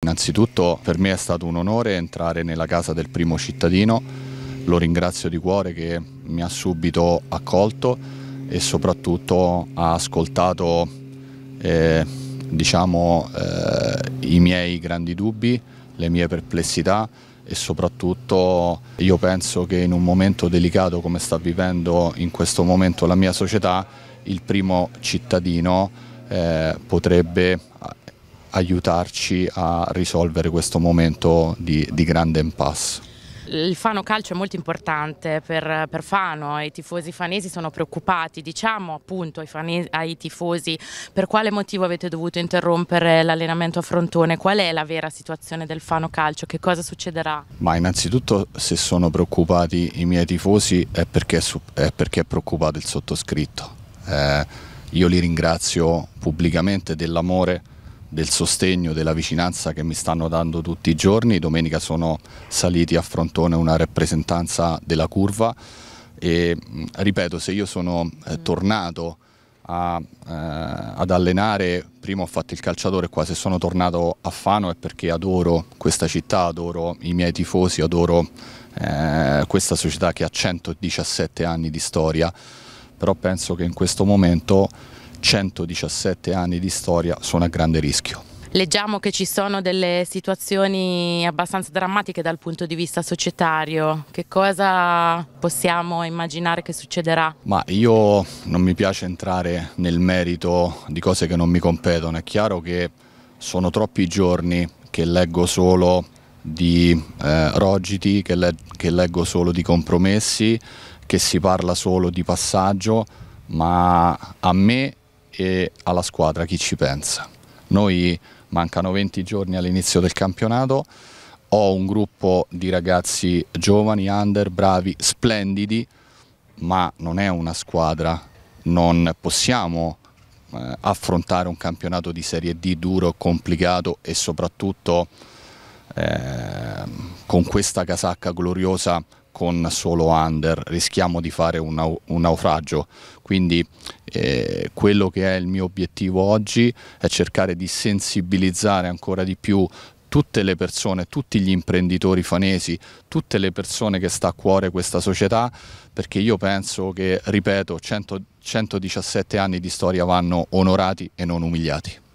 Innanzitutto per me è stato un onore entrare nella casa del primo cittadino, lo ringrazio di cuore che mi ha subito accolto e soprattutto ha ascoltato eh, diciamo, eh, i miei grandi dubbi, le mie perplessità e soprattutto io penso che in un momento delicato come sta vivendo in questo momento la mia società, il primo cittadino eh, potrebbe aiutarci a risolvere questo momento di, di grande impasse. Il Fano Calcio è molto importante per, per, Fano, i tifosi fanesi sono preoccupati, diciamo appunto ai, fanesi, ai, tifosi per quale motivo avete dovuto interrompere l'allenamento a frontone, qual è la vera situazione del Fano Calcio, che cosa succederà? Ma innanzitutto se sono preoccupati i miei tifosi è perché è, perché è preoccupato il sottoscritto, eh, io li ringrazio pubblicamente dell'amore del sostegno, della vicinanza che mi stanno dando tutti i giorni. Domenica sono saliti a frontone una rappresentanza della curva e ripeto, se io sono eh, tornato a, eh, ad allenare, prima ho fatto il calciatore qua, se sono tornato a Fano è perché adoro questa città, adoro i miei tifosi, adoro eh, questa società che ha 117 anni di storia, però penso che in questo momento 117 anni di storia sono a grande rischio. Leggiamo che ci sono delle situazioni abbastanza drammatiche dal punto di vista societario. Che cosa possiamo immaginare che succederà? Ma io non mi piace entrare nel merito di cose che non mi competono. È chiaro che sono troppi giorni che leggo solo di eh, rogiti, che, le che leggo solo di compromessi, che si parla solo di passaggio, ma a me e alla squadra chi ci pensa. Noi mancano 20 giorni all'inizio del campionato, ho un gruppo di ragazzi giovani, under, bravi, splendidi, ma non è una squadra, non possiamo eh, affrontare un campionato di Serie D duro, complicato e soprattutto eh, con questa casacca gloriosa con solo under rischiamo di fare un, un naufragio. Quindi eh, quello che è il mio obiettivo oggi è cercare di sensibilizzare ancora di più tutte le persone, tutti gli imprenditori fanesi, tutte le persone che sta a cuore questa società, perché io penso che, ripeto, 100, 117 anni di storia vanno onorati e non umiliati.